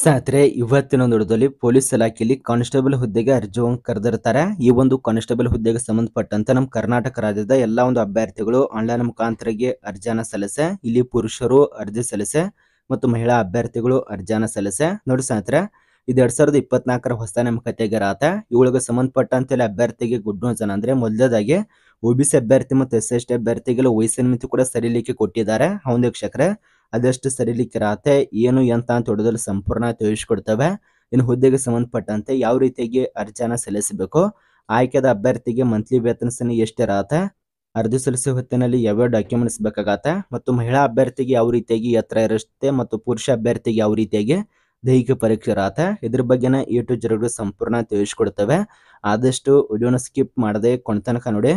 ಸ್ನೇಹಿತರೆ ಇವತ್ತಿನ ಒಂದು ಪೊಲೀಸ್ ಇಲಾಖೆಯಲ್ಲಿ ಕಾನ್ಸ್ಟೇಬಲ್ ಹುದ್ದೆಗೆ ಅರ್ಜಿಯನ್ನು ಕರೆದಿರ್ತಾರೆ ಈ ಒಂದು ಕಾನ್ಸ್ಟೇಬಲ್ ಹುದ್ದೆಗೆ ಸಂಬಂಧಪಟ್ಟಂತೆ ನಮ್ಮ ಕರ್ನಾಟಕ ರಾಜ್ಯದ ಎಲ್ಲ ಒಂದು ಅಭ್ಯರ್ಥಿಗಳು ಆನ್ಲೈನ್ ಮುಖಾಂತರಗೆ ಅರ್ಜಿಯನ್ನು ಸಲ್ಲಿಸೆ ಇಲ್ಲಿ ಪುರುಷರು ಅರ್ಜಿ ಸಲ್ಲಿಸೆ ಮತ್ತು ಮಹಿಳಾ ಅಭ್ಯರ್ಥಿಗಳು ಅರ್ಜಿಯನ್ನು ಸಲ್ಲಿಸೆ ನೋಡಿ ಸ್ನೇಹಿತರೆ ಇದು ಎರಡ್ ಸಾವಿರದ ಇಪ್ಪತ್ನಾಲ್ಕರ ಹೊಸ ನೇಮಕತೆಗೆ ರಾತ ಇವಳಿಗೆ ಸಂಬಂಧಪಟ್ಟಂತೆ ಅಭ್ಯರ್ಥಿಗೆ ಗುಡ್ ನ್ಯೂಸ್ ಅಂದ್ರೆ ಮೊದಲದಾಗಿ ಒಬಿಸಿ ಅಭ್ಯರ್ಥಿ ಮತ್ತು ಎಸ್ ಎಸ್ ಟಿ ಅಭ್ಯರ್ಥಿಗಳು ವಯಸ್ಸಿನ ಮಿತಿ ಕೂಡ ಸರಿಲಿಕ್ಕೆ ಕೊಟ್ಟಿದ್ದಾರೆ ಹೌದು ವೀಕ್ಷಕರೇ ಅದೆಷ್ಟು ಸರಿಲಿಕ್ಕಿರತ್ತೆ ಏನು ಎಂತ ಅಂತ ಹೊಡೆದಲ್ಲಿ ಸಂಪೂರ್ಣ ತಿಳಿಸ್ಕೊಡ್ತವೆ ಇನ್ನು ಹುದ್ದೆಗೆ ಸಂಬಂಧಪಟ್ಟಂತೆ ಯಾವ ರೀತಿಯಾಗಿ ಅರ್ಜಾನ ಸಲ್ಲಿಸಬೇಕು ಆಯ್ಕೆದ ಅಭ್ಯರ್ಥಿಗೆ ಮಂತ್ಲಿ ವೇತನ ಎಷ್ಟಿರತ್ತೆ ಅರ್ಜಿ ಸಲ್ಲಿಸುವ ಹೊತ್ತಿನಲ್ಲಿ ಯಾವ್ಯಾವ ಡಾಕ್ಯುಮೆಂಟ್ಸ್ ಬೇಕಾಗತ್ತೆ ಮತ್ತು ಮಹಿಳಾ ಅಭ್ಯರ್ಥಿಗೆ ಯಾವ ರೀತಿಯಾಗಿ ಎತ್ತರ ಇರುತ್ತೆ ಮತ್ತು ಪುರುಷ ಅಭ್ಯರ್ಥಿಗೆ ಯಾವ ರೀತಿಯಾಗಿ ದೈಹಿಕ ಪರೀಕ್ಷೆ ಇರತ್ತೆ ಇದ್ರ ಬಗ್ಗೆನ ಏಟು ಜರುಗಳು ಸಂಪೂರ್ಣ ತಿಳಿಸ್ಕೊಡ್ತವೆ ಆದಷ್ಟು ವಿಡಿಯೋನ ಸ್ಕಿಪ್ ಮಾಡದೆ ಕೊಣ್ತನಕ ನೋಡಿ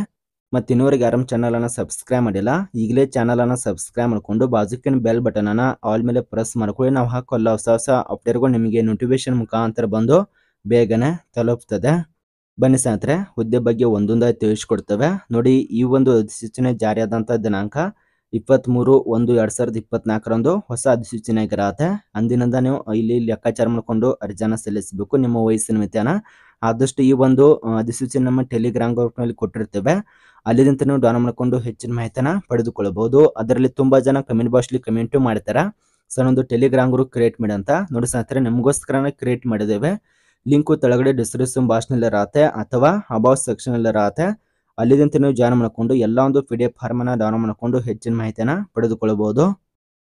ಮತ್ತು ಇನ್ನೂವರೆಗೆ ಯಾರು ಚಾನಲನ್ನು ಸಬ್ಸ್ಕ್ರೈಬ್ ಮಾಡಿಲ್ಲ ಈಗಲೇ ಚಾನಲನ್ನು ಸಬ್ಸ್ಕ್ರೈಬ್ ಮಾಡಿಕೊಂಡು ಬಾಜುಕಿನ ಬೆಲ್ ಬಟನನ್ನು ಆಲ್ ಮೇಲೆ ಪ್ರೆಸ್ ಮಾಡ್ಕೊಳ್ಳಿ ನಾವು ಹಾಕೋಲ್ಲ ಹೊಸ ಹೊಸ ಅಪ್ಡೇಟ್ಗಳು ನಿಮಗೆ ನೋಟಿಫಿಕೇಶನ್ ಮುಖಾಂತರ ಬಂದು ಬೇಗನೆ ತಲುಪ್ತದೆ ಬನ್ನಿ ಸ್ನೇಹಿತರೆ ಹುದ್ದೆ ಬಗ್ಗೆ ಒಂದೊಂದಾಗಿ ತಿಳಿಸ್ಕೊಡ್ತವೆ ನೋಡಿ ಈ ಒಂದು ಅಧಿಸೂಚನೆ ಜಾರಿಯಾದಂಥ ದಿನಾಂಕ ಇಪ್ಪತ್ತ್ಮೂರು ಒಂದು ಎರಡು ಸಾವಿರದ ಇಪ್ಪತ್ನಾಲ್ಕರಂದು ಹೊಸ ಅಧಿಸೂಚನೆ ಆಗಿರತ್ತೆ ಅಂದಿನಿಂದ ನೀವು ಇಲ್ಲಿ ಲೆಕ್ಕಾಚಾರ ಮಾಡಿಕೊಂಡು ಅರ್ಜಿಯನ್ನು ಸಲ್ಲಿಸಬೇಕು ನಿಮ್ಮ ವಯಸ್ಸಿನ ಮಿತಿಯನ್ನು ಆದಷ್ಟು ಈ ಒಂದು ಅಧಿಸೂಚನೆ ನಮ್ಮ ಟೆಲಿಗ್ರಾಮ್ ನಲ್ಲಿ ಕೊಟ್ಟಿರ್ತೇವೆ ಅಲ್ಲಿಂದ ನೀವು ಡೌನ್ ಮಾಡ್ಕೊಂಡು ಹೆಚ್ಚಿನ ಮಾಹಿತಿನ ಪಡೆದುಕೊಳ್ಳಬಹುದು ಅದರಲ್ಲಿ ತುಂಬಾ ಜನ ಕಮೆಂಟ್ ಬಾಕ್ಸ್ಲಿ ಕಮೆಂಟು ಮಾಡ್ತಾರೆ ಸರ್ ಒಂದು ಟೆಲಿಗ್ರಾಮ್ ಗ್ರೂಪ್ ಕ್ರಿಯೇಟ್ ಮಾಡಿ ಅಂತ ನೋಡಿ ಸ್ನೇಹಿತರೆ ನಿಮಗೋಸ್ಕರ ಕ್ರಿಯೇಟ್ ಮಾಡಿದ್ದೇವೆ ಲಿಂಕು ತೆಳಗಡೆ ಡಿಸ್ಕ್ರಿಪ್ಷನ್ ನಲ್ಲಿ ಇರತ್ತೆ ಅಥವಾ ಸೆಕ್ಷನ್ ಸೆಕ್ಷನಲ್ಲಿ ಇರತ್ತೆ ಅಲ್ಲಿಂದ ನೀವು ಜಾಯ್ನ್ ಮಾಡಿಕೊಂಡು ಎಲ್ಲ ಒಂದು ಪಿ ಡಿ ಎಫ್ ಅನ್ನ ಡೌನ್ ಮಾಡ್ಕೊಂಡು ಹೆಚ್ಚಿನ ಮಾಹಿತಿಯನ್ನು ಪಡೆದುಕೊಳ್ಳಬಹುದು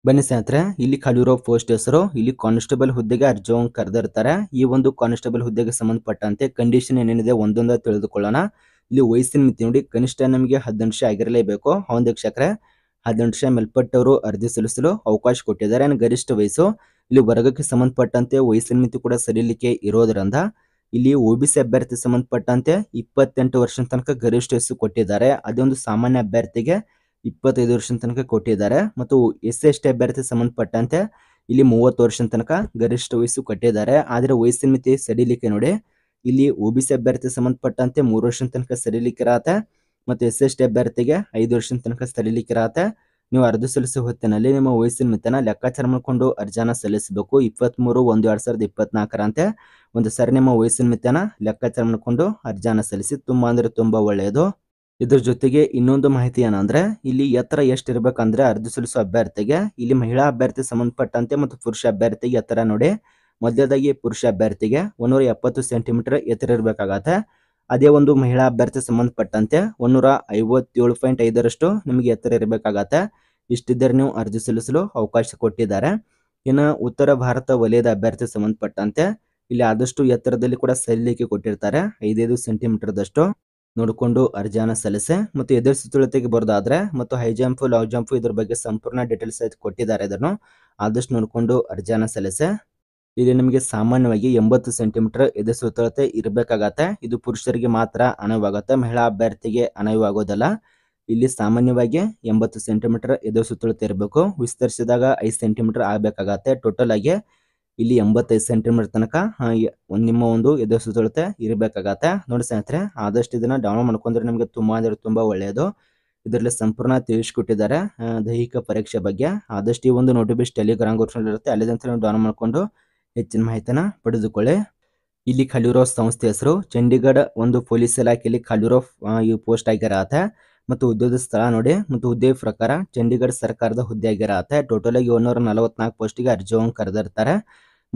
ಬನ್ನಿ ಸ್ನೇಹಿತರೆ ಇಲ್ಲಿ ಖಾಲಿರೋ ಪೋಸ್ಟ್ ಹೆಸರು ಇಲ್ಲಿ ಕಾನ್ಸ್ಟೇಬಲ್ ಹುದ್ದೆಗೆ ಅರ್ಜಿಯನ್ನು ಕರೆದಿರ್ತಾರೆ ಈ ಒಂದು ಕಾನ್ಸ್ಟೇಬಲ್ ಹುದ್ದೆಗೆ ಸಂಬಂಧಪಟ್ಟಂತೆ ಕಂಡೀಷನ್ ಏನೇನಿದೆ ಒಂದೊಂದ ತಿಳಿದುಕೊಳ್ಳೋಣ ಇಲ್ಲಿ ವಯಸ್ಸಿನ ಮಿತಿ ನೋಡಿ ಕನಿಷ್ಠ ನಮಗೆ ಹದಿನೆಂಟು ವರ್ಷ ಆಗಿರಲೇಬೇಕು ಹೌದು ವೀಕ್ಷಕರೇ ಹದಿನೆಂಟು ವರ್ಷ ಮೇಲ್ಪಟ್ಟವರು ಅರ್ಜಿ ಸಲ್ಲಿಸಲು ಅವಕಾಶ ಕೊಟ್ಟಿದ್ದಾರೆ ಗರಿಷ್ಠ ವಯಸ್ಸು ಇಲ್ಲಿ ವರ್ಗಕ್ಕೆ ಸಂಬಂಧಪಟ್ಟಂತೆ ವಯಸ್ಸಿನ ಮಿತಿ ಕೂಡ ಸರಿಲಿಕ್ಕೆ ಇರೋದ್ರಿಂದ ಇಲ್ಲಿ ಒ ಬಿ ಸಿ ಅಭ್ಯರ್ಥಿ ಸಂಬಂಧಪಟ್ಟಂತೆ ಇಪ್ಪತ್ತೆಂಟು ವರ್ಷ ತನಕ ಗರಿಷ್ಠ ವಯಸ್ಸು ಕೊಟ್ಟಿದ್ದಾರೆ ಅದೊಂದು ಸಾಮಾನ್ಯ ಅಭ್ಯರ್ಥಿಗೆ ಇಪ್ಪತ್ತೈದು ವರ್ಷದ ತನಕ ಕೊಟ್ಟಿದ್ದಾರೆ ಮತ್ತು ಎಸ್ ಎಸ್ ಟಿ ಅಭ್ಯರ್ಥಿ ಸಂಬಂಧಪಟ್ಟಂತೆ ಇಲ್ಲಿ ಮೂವತ್ತು ವರ್ಷದ ತನಕ ಗರಿಷ್ಠ ವಯಸ್ಸು ಕಟ್ಟಿದ್ದಾರೆ ಆದರೆ ವಯಸ್ಸಿನ ಮಿತಿ ಸಡಿಲಿಕೆ ನೋಡಿ ಇಲ್ಲಿ ಒ ಬಿ ಸಿ ಅಭ್ಯರ್ಥಿ ಸಂಬಂಧಪಟ್ಟಂತೆ ಮೂರು ವರ್ಷದ ತನಕ ಸಡಿಲಿಕೆ ಇರತ್ತೆ ಮತ್ತು ಎಸ್ ಎಸ್ ಟಿ ಅಭ್ಯರ್ಥಿಗೆ ಐದು ವರ್ಷದ ತನಕ ಸಡಿಲಿಕೆ ಇರತ್ತೆ ನೀವು ಅರ್ಜಿ ಸಲ್ಲಿಸುವ ಹೊತ್ತಿನಲ್ಲಿ ನಿಮ್ಮ ವಯಸ್ಸಿನ ಮಿತನ ಲೆಕ್ಕಾಚಾರ ಮಾಡಿಕೊಂಡು ಅರ್ಜಿನ ಸಲ್ಲಿಸಬೇಕು ಇಪ್ಪತ್ತ್ಮೂರು ಒಂದು ಎರಡು ಸಾವಿರದ ಇಪ್ಪತ್ನಾಲ್ಕರಂತೆ ಒಂದು ಸರಿ ನಿಮ್ಮ ವಯಸ್ಸಿನ ಮಿತನ ಲೆಕ್ಕಾಚಾರ ಮಾಡಿಕೊಂಡು ಅರ್ಜಾನ ಸಲ್ಲಿಸಿ ತುಂಬ ಅಂದರೆ ತುಂಬ ಒಳ್ಳೆಯದು ಇದ್ರ ಜೊತೆಗೆ ಇನ್ನೊಂದು ಮಾಹಿತಿ ಏನಂದ್ರೆ ಇಲ್ಲಿ ಎತ್ತರ ಎಷ್ಟಿರ್ಬೇಕಂದ್ರೆ ಅರ್ಜಿ ಸಲ್ಲಿಸುವ ಅಭ್ಯರ್ಥಿಗೆ ಇಲ್ಲಿ ಮಹಿಳಾ ಅಭ್ಯರ್ಥಿ ಸಂಬಂಧಪಟ್ಟಂತೆ ಮತ್ತು ಪುರುಷ ಅಭ್ಯರ್ಥಿಗೆ ಎತ್ತರ ನೋಡಿ ಮೊದಲದಾಗಿ ಪುರುಷ ಅಭ್ಯರ್ಥಿಗೆ ಒಂದೂರ ಎಪ್ಪತ್ತು ಸೆಂಟಿಮೀಟರ್ ಎತ್ತರ ಇರಬೇಕಾಗತ್ತೆ ಅದೇ ಒಂದು ಮಹಿಳಾ ಅಭ್ಯರ್ಥಿ ಸಂಬಂಧಪಟ್ಟಂತೆ ಒಂದೂರ ಐವತ್ತೇಳು ಪಾಯಿಂಟ್ ಐದರಷ್ಟು ನಿಮಗೆ ಎತ್ತರ ಇರಬೇಕಾಗತ್ತೆ ಇಷ್ಟಿದ್ದರೆ ನೀವು ಅರ್ಜಿ ಸಲ್ಲಿಸಲು ಅವಕಾಶ ಕೊಟ್ಟಿದ್ದಾರೆ ಇನ್ನು ಉತ್ತರ ಭಾರತ ವಲಯದ ಅಭ್ಯರ್ಥಿ ಸಂಬಂಧಪಟ್ಟಂತೆ ಇಲ್ಲಿ ಆದಷ್ಟು ಎತ್ತರದಲ್ಲಿ ಕೂಡ ಸಲ್ಲಿಕೆ ಕೊಟ್ಟಿರ್ತಾರೆ ಐದೈದು ಸೆಂಟಿಮೀಟರ್ದಷ್ಟು ನೋಡಿಕೊಂಡು ಅರ್ಜಿಯನ್ನು ಸಲ್ಲಿಸೆ ಮತ್ತು ಎದುರು ಬರೋದಾದ್ರೆ ಬರೋದಾದರೆ ಮತ್ತು ಹೈ ಜಂಪ್ ಲಾಂಗ್ ಜಂಪ್ ಇದ್ರ ಬಗ್ಗೆ ಸಂಪೂರ್ಣ ಡೀಟೇಲ್ಸ್ ಆಯ್ತು ಕೊಟ್ಟಿದ್ದಾರೆ ಇದನ್ನು ಆದಷ್ಟು ನೋಡಿಕೊಂಡು ಅರ್ಜಿಯನ್ನು ಸಲ್ಲಿಸೆ ಇಲ್ಲಿ ನಿಮಗೆ ಸಾಮಾನ್ಯವಾಗಿ ಎಂಬತ್ತು ಸೆಂಟಿಮೀಟರ್ ಎದೆ ಸುತ್ತಳತೆ ಇರಬೇಕಾಗತ್ತೆ ಇದು ಪುರುಷರಿಗೆ ಮಾತ್ರ ಅನುವಾಗುತ್ತೆ ಮಹಿಳಾ ಅಭ್ಯರ್ಥಿಗೆ ಅನುವಾಗೋದಲ್ಲ ಇಲ್ಲಿ ಸಾಮಾನ್ಯವಾಗಿ ಎಂಬತ್ತು ಸೆಂಟಿಮೀಟರ್ ಎದೆ ಇರಬೇಕು ವಿಸ್ತರಿಸಿದಾಗ ಐದು ಸೆಂಟಿಮೀಟರ್ ಆಗಬೇಕಾಗತ್ತೆ ಟೋಟಲ್ ಆಗಿ ಇಲ್ಲಿ ಎಂಬತ್ತೈದು ಸೆಂಟಿಮೀಟರ್ ತನಕ ಒಂದು ನಿಮ್ಮ ಒಂದು ಎದೆ ಸುತ್ತೊಳತೆ ಇರಬೇಕಾಗತ್ತೆ ನೋಡಿ ಸ್ನೇಹಿತರೆ ಆದಷ್ಟು ಇದನ್ನ ಡೌನ್ಲೋಡ್ ಮಾಡ್ಕೊಂಡ್ರೆ ನಿಮಗೆ ತುಂಬಾ ಅಂದ್ರೆ ತುಂಬಾ ಒಳ್ಳೆಯದು ಇದರಲ್ಲಿ ಸಂಪೂರ್ಣ ತಿಳಿಸ್ಕೊಟ್ಟಿದ್ದಾರೆ ದೈಹಿಕ ಪರೀಕ್ಷೆ ಬಗ್ಗೆ ಆದಷ್ಟು ಈ ಒಂದು ನೋಟಿಫಿಕೇಶನ್ ಟೆಲಿಗ್ರಾಮ್ ಗ್ರೂಪ್ನಲ್ಲಿ ಇರುತ್ತೆ ನೀವು ಡೌನ್ಲೋಡ್ ಮಾಡ್ಕೊಂಡು ಹೆಚ್ಚಿನ ಮಾಹಿತಿನ ಪಡೆದುಕೊಳ್ಳಿ ಇಲ್ಲಿ ಖಾಲಿರೋ ಸಂಸ್ಥೆ ಹೆಸರು ಚಂಡೀಗಢ ಒಂದು ಪೊಲೀಸ್ ಇಲಾಖೆಯಲ್ಲಿ ಖಾಲಿರೋ ಈ ಪೋಸ್ಟ್ ಆಗಿರತ್ತೆ ಮತ್ತು ಉದ್ಯೋಗ ಸ್ಥಳ ನೋಡಿ ಮತ್ತು ಹುದ್ದೆ ಪ್ರಕಾರ ಚಂಡೀಗಢ ಸರ್ಕಾರದ ಹುದ್ದೆ ಆಗಿರತ್ತೆ ಟೋಟಲ್ ಆಗಿ ಒಂದೂರ ನಲವತ್ನಾಲ್ಕು ಪೋಸ್ಟಿಗೆ ಅರ್ಜಿ ಕರೆದಿರ್ತಾರೆ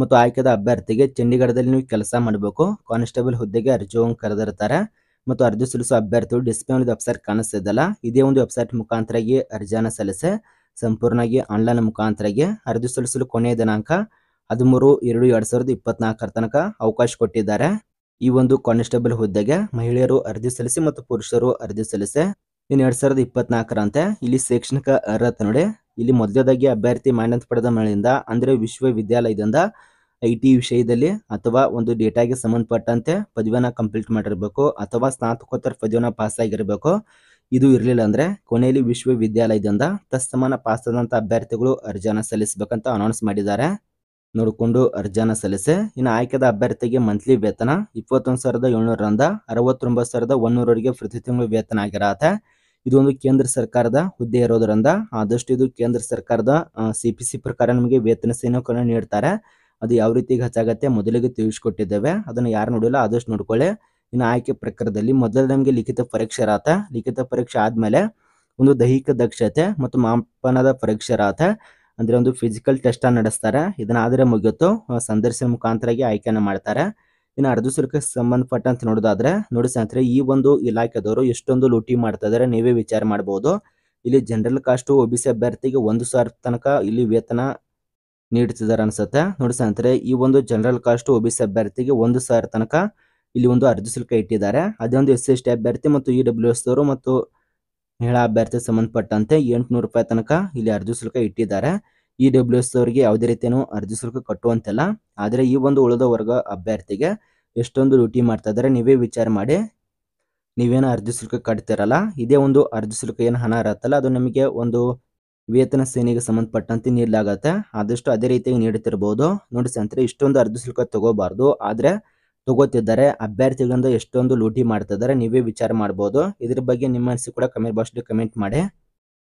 ಮತ್ತು ಆಯ್ಕೆದ ಅಭ್ಯರ್ಥಿಗೆ ಚಂಡೀಗಢದಲ್ಲಿ ನೀವು ಕೆಲಸ ಮಾಡಬೇಕು ಕಾನ್ಸ್ಟೇಬಲ್ ಹುದ್ದೆಗೆ ಅರ್ಜಿ ಕರೆದಿರ್ತಾರೆ ಮತ್ತು ಅರ್ಜಿ ಸಲ್ಲಿಸುವ ಅಭ್ಯರ್ಥಿಯು ಡಿಸ್ಪ್ಲೇ ಒಂದು ವೆಬ್ಸೈಟ್ ಕಾಣಿಸ್ತಿದ್ದಲ್ಲ ಇದೇ ಒಂದು ವೆಬ್ಸೈಟ್ ಮುಖಾಂತರಾಗಿ ಅರ್ಜಿಯನ್ನು ಸಲ್ಲಿಸಿ ಸಂಪೂರ್ಣವಾಗಿ ಆನ್ಲೈನ್ ಮುಖಾಂತರಾಗಿ ಅರ್ಜಿ ಸಲ್ಲಿಸಲು ಕೊನೆಯ ದಿನಾಂಕ ಹದಿಮೂರು ಎರಡು ಎರಡು ಸಾವಿರದ ಇಪ್ಪತ್ನಾಲ್ಕರ ತನಕ ಅವಕಾಶ ಕೊಟ್ಟಿದ್ದಾರೆ ಈ ಒಂದು ಕಾನ್ಸ್ಟೇಬಲ್ ಹುದ್ದೆಗೆ ಮಹಿಳೆಯರು ಅರ್ಜಿ ಸಲ್ಲಿಸಿ ಮತ್ತು ಪುರುಷರು ಅರ್ಜಿ ಸಲ್ಲಿಸಿ ಇನ್ನು ಎರಡು ಸಾವಿರದ ಇಪ್ಪತ್ನಾಲ್ಕರಂತೆ ಇಲ್ಲಿ ಶೈಕ್ಷಣಿಕ ಅರ್ಹತೆ ನೋಡಿ ಇಲ್ಲಿ ಮೊದಲದಾಗಿ ಅಭ್ಯರ್ಥಿ ಮಾನ್ಯತೆ ಪಡೆದ ಮಳೆಯಿಂದ ಅಂದರೆ ವಿಶ್ವವಿದ್ಯಾಲಯದಿಂದ ಐ ಟಿ ವಿಷಯದಲ್ಲಿ ಅಥವಾ ಒಂದು ಡೇಟಾಗೆ ಸಂಬಂಧಪಟ್ಟಂತೆ ಪದವಿಯನ್ನು ಕಂಪ್ಲೀಟ್ ಮಾಡಿರಬೇಕು ಅಥವಾ ಸ್ನಾತಕೋತ್ತರ ಪದವಿಯನ್ನು ಪಾಸ್ ಆಗಿರಬೇಕು ಇದು ಇರಲಿಲ್ಲ ಅಂದರೆ ಕೊನೆಯಲ್ಲಿ ವಿಶ್ವವಿದ್ಯಾಲಯದಿಂದ ತತ್ಸಮಾನ ಆದಂತ ಅಭ್ಯರ್ಥಿಗಳು ಅರ್ಜಿಯನ್ನು ಸಲ್ಲಿಸಬೇಕಂತ ಅನೌನ್ಸ್ ಮಾಡಿದ್ದಾರೆ ನೋಡಿಕೊಂಡು ಅರ್ಜಿಯನ್ನು ಸಲ್ಲಿಸಿ ಇನ್ನು ಆಯ್ಕೆದ ಅಭ್ಯರ್ಥಿಗೆ ಮಂತ್ಲಿ ವೇತನ ಇಪ್ಪತ್ತೊಂದು ಸಾವಿರದ ಏಳ್ನೂರರಿಂದ ಅರವತ್ತೊಂಬತ್ತು ಸಾವಿರದ ಒನ್ನೂರವರೆಗೆ ಪ್ರತಿ ತಿಂಗಳು ವೇತನ ಆಗಿರತ್ತೆ ಇದು ಒಂದು ಕೇಂದ್ರ ಸರ್ಕಾರದ ಹುದ್ದೆ ಇರೋದ್ರಿಂದ ಆದಷ್ಟು ಇದು ಕೇಂದ್ರ ಸರ್ಕಾರದ ಸಿ ಪಿ ಸಿ ಪ್ರಕಾರ ನಮಗೆ ವೇತನ ಸೇನವನ್ನು ನೀಡ್ತಾರೆ ಅದು ಯಾವ ರೀತಿ ಹೆಚ್ಚಾಗತ್ತೆ ಮೊದಲಿಗೆ ತಿಳಿಸ್ಕೊಟ್ಟಿದ್ದೇವೆ ಅದನ್ನು ಯಾರು ನೋಡಿಲ್ಲ ಆದಷ್ಟು ನೋಡ್ಕೊಳ್ಳಿ ಇನ್ನು ಆಯ್ಕೆ ಪ್ರಕಾರದಲ್ಲಿ ಮೊದಲು ನಮಗೆ ಲಿಖಿತ ಪರೀಕ್ಷೆ ರಾತ ಲಿಖಿತ ಪರೀಕ್ಷೆ ಆದಮೇಲೆ ಒಂದು ದೈಹಿಕ ದಕ್ಷತೆ ಮತ್ತು ಮಾಪನದ ಪರೀಕ್ಷೆ ರಾತ ಅಂದ್ರೆ ಒಂದು ಫಿಸಿಕಲ್ ಟೆಸ್ಟನ್ನು ನಡೆಸ್ತಾರೆ ಇದನ್ನಾದರೆ ಮುಗಿಯುತ್ತೋ ಸಂದರ್ಶನ ಮುಖಾಂತರಾಗಿ ಆಯ್ಕೆಯನ್ನು ಮಾಡ್ತಾರೆ ಇನ್ನು ಅರ್ಧ ಶುಲ್ಕ ಸಂಬಂಧಪಟ್ಟಂತ ನೋಡೋದಾದ್ರೆ ನೋಡಿ ಸ್ನೇಹಿತರೆ ಈ ಒಂದು ಇಲಾಖೆದವರು ಎಷ್ಟೊಂದು ಲೂಟಿ ಮಾಡ್ತಾ ಇದಾರೆ ನೀವೇ ವಿಚಾರ ಮಾಡಬಹುದು ಇಲ್ಲಿ general caste O B C ಅಭ್ಯರ್ಥಿಗೆ ಒಂದು ಸಾವಿರ ತನಕ ಇಲ್ಲಿ ವೇತನ ನೀಡುತ್ತಿದ್ದಾರೆ ಅನ್ಸುತ್ತೆ ನೋಡಿ ಸ್ನೇಹಿತರೆ ಈ ಒಂದು general caste O B C ಅಭ್ಯರ್ಥಿಗೆ ಒಂದು ಸಾವಿರ ತನಕ ಇಲ್ಲಿ ಒಂದು ಅರ್ಧ ಶುಲ್ಕ ಇಟ್ಟಿದ್ದಾರೆ ಅದೇ ಒಂದು ಎಸ್ ಎಸ್ ಟಿ ಅಭ್ಯರ್ಥಿ ಮತ್ತು ಇ ಡಬ್ಲ್ಯೂ ಎಸ್ ಅವರು ಮತ್ತು ಮಹಿಳಾ ಅಭ್ಯರ್ಥಿ ಸಂಬಂಧಪಟ್ಟಂತೆ ಎಂಟುನೂರು ರೂಪಾಯಿ ತನಕ ಇಲ್ಲಿ ಅರ್ಧ ಶುಲ್ಕ ಇಟ್ಟಿದ್ದಾರೆ ಇ ಡಬ್ಲ್ಯೂ ಎಸ್ ಅವರಿಗೆ ಯಾವುದೇ ರೀತಿಯೂ ಅರ್ಜಿ ಶುಲ್ಕ ಕಟ್ಟುವಂತಿಲ್ಲ ಆದರೆ ಈ ಒಂದು ಉಳಿದ ವರ್ಗ ಅಭ್ಯರ್ಥಿಗೆ ಎಷ್ಟೊಂದು ಡ್ಯೂಟಿ ಮಾಡ್ತಾ ಇದ್ದಾರೆ ನೀವೇ ವಿಚಾರ ಮಾಡಿ ನೀವೇನು ಅರ್ಜಿ ಶುಲ್ಕ ಕಟ್ತಿರಲ್ಲ ಇದೇ ಒಂದು ಅರ್ಜಿ ಶುಲ್ಕ ಏನು ಹಣ ಇರತ್ತಲ್ಲ ಅದು ನಿಮಗೆ ಒಂದು ವೇತನ ಸೇನೆಗೆ ಸಂಬಂಧಪಟ್ಟಂತೆ ನೀಡಲಾಗತ್ತೆ ಆದಷ್ಟು ಅದೇ ರೀತಿಯಾಗಿ ನೀಡುತ್ತಿರ್ಬೋದು ನೋಡಿ ಸಂತ್ರೆ ಇಷ್ಟೊಂದು ಅರ್ಜಿ ಶುಲ್ಕ ತಗೋಬಾರ್ದು ಆದರೆ ತಗೋತಿದ್ದಾರೆ ಅಭ್ಯರ್ಥಿಗಳಿಂದ ಎಷ್ಟೊಂದು ಲೂಟಿ ಮಾಡ್ತಿದ್ದಾರೆ ನೀವೇ ವಿಚಾರ ಮಾಡ್ಬೋದು ಇದ್ರ ಬಗ್ಗೆ ನಿಮ್ಮ ಅನಿಸಿಕೆ ಕೂಡ ಕಮೆಂಟ್ ಬಾಕ್ಸ್ಲಿ ಕಮೆಂಟ್ ಮಾಡಿ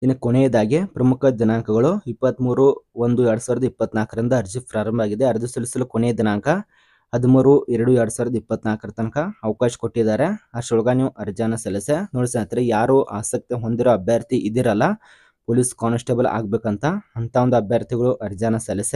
ಇನ್ನು ಕೊನೆಯದಾಗಿ ಪ್ರಮುಖ ದಿನಾಂಕಗಳು ಇಪ್ಪತ್ತ್ಮೂರು ಒಂದು ಎರಡು ಸಾವಿರದ ಇಪ್ಪತ್ನಾಲ್ಕರಿಂದ ಅರ್ಜಿ ಪ್ರಾರಂಭ ಆಗಿದೆ ಅರ್ಜಿ ಸಲ್ಲಿಸಲು ಕೊನೆಯ ದಿನಾಂಕ ಹದಿಮೂರು ಎರಡು ಎರಡು ಸಾವಿರದ ಇಪ್ಪತ್ನಾಲ್ಕರ ತನಕ ಅವಕಾಶ ಕೊಟ್ಟಿದ್ದಾರೆ ಅಷ್ಟೊಳಗ ನೀವು ಅರ್ಜಿಯನ್ನು ಸಲ್ಲಿಸೆ ನೋಡಿ ಸ್ನೇಹಿತರೆ ಯಾರು ಆಸಕ್ತಿ ಹೊಂದಿರೋ ಅಭ್ಯರ್ಥಿ ಇದ್ದೀರಲ್ಲ ಪೊಲೀಸ್ ಕಾನ್ಸ್ಟೇಬಲ್ ಆಗ್ಬೇಕಂತ ಅಂತ ಒಂದು ಅಭ್ಯರ್ಥಿಗಳು ಅರ್ಜಿಯನ್ನು ಸಲ್ಲಿಸೆ